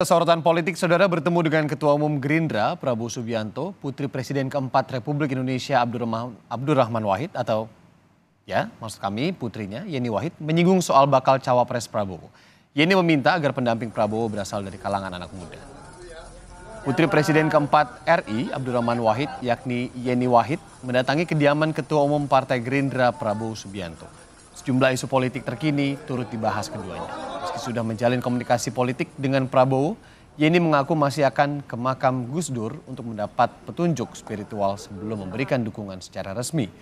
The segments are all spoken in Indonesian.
Sorotan politik saudara bertemu dengan Ketua Umum Gerindra Prabowo Subianto, putri Presiden keempat Republik Indonesia Abdurrahman, Abdurrahman Wahid atau ya maksud kami putrinya Yeni Wahid menyinggung soal bakal cawapres Prabowo. Yeni meminta agar pendamping Prabowo berasal dari kalangan anak muda. Putri Presiden keempat RI Abdurrahman Wahid yakni Yeni Wahid mendatangi kediaman Ketua Umum Partai Gerindra Prabowo Subianto. Sejumlah isu politik terkini turut dibahas keduanya sudah menjalin komunikasi politik dengan Prabowo, Yeni mengaku masih akan ke makam Gus Dur untuk mendapat petunjuk spiritual sebelum memberikan dukungan secara resmi.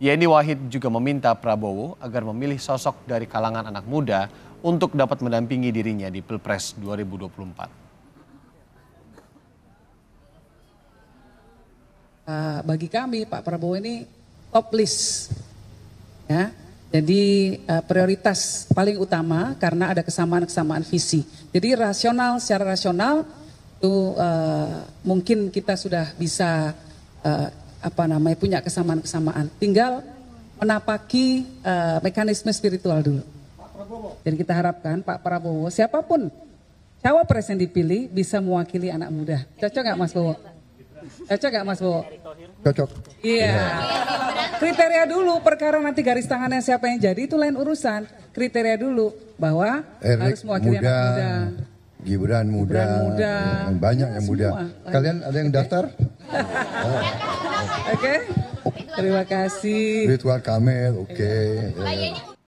Yeni Wahid juga meminta Prabowo agar memilih sosok dari kalangan anak muda untuk dapat mendampingi dirinya di Pilpres 2024. Uh, eh, bagi kami Pak Prabowo ini top list ya jadi uh, prioritas paling utama karena ada kesamaan-kesamaan visi. Jadi rasional secara rasional itu uh, mungkin kita sudah bisa uh, apa namanya punya kesamaan-kesamaan. Tinggal menapaki uh, mekanisme spiritual dulu. Jadi kita harapkan Pak Prabowo siapapun cawapres yang dipilih bisa mewakili anak muda. Cocok nggak Mas Bowo? Cocok nggak Mas Bowo? Cocok. Iya. Yeah kriteria dulu perkara nanti garis tangannya siapa yang jadi itu lain urusan. Kriteria dulu bahwa Erick harus mewakili muda, anak muda. Gibran muda, Gibran muda. Ya, banyak ya, yang semua. muda. Kalian ada yang daftar? Oke. Okay. Terima kasih. Ritual Kamil, oke. Okay.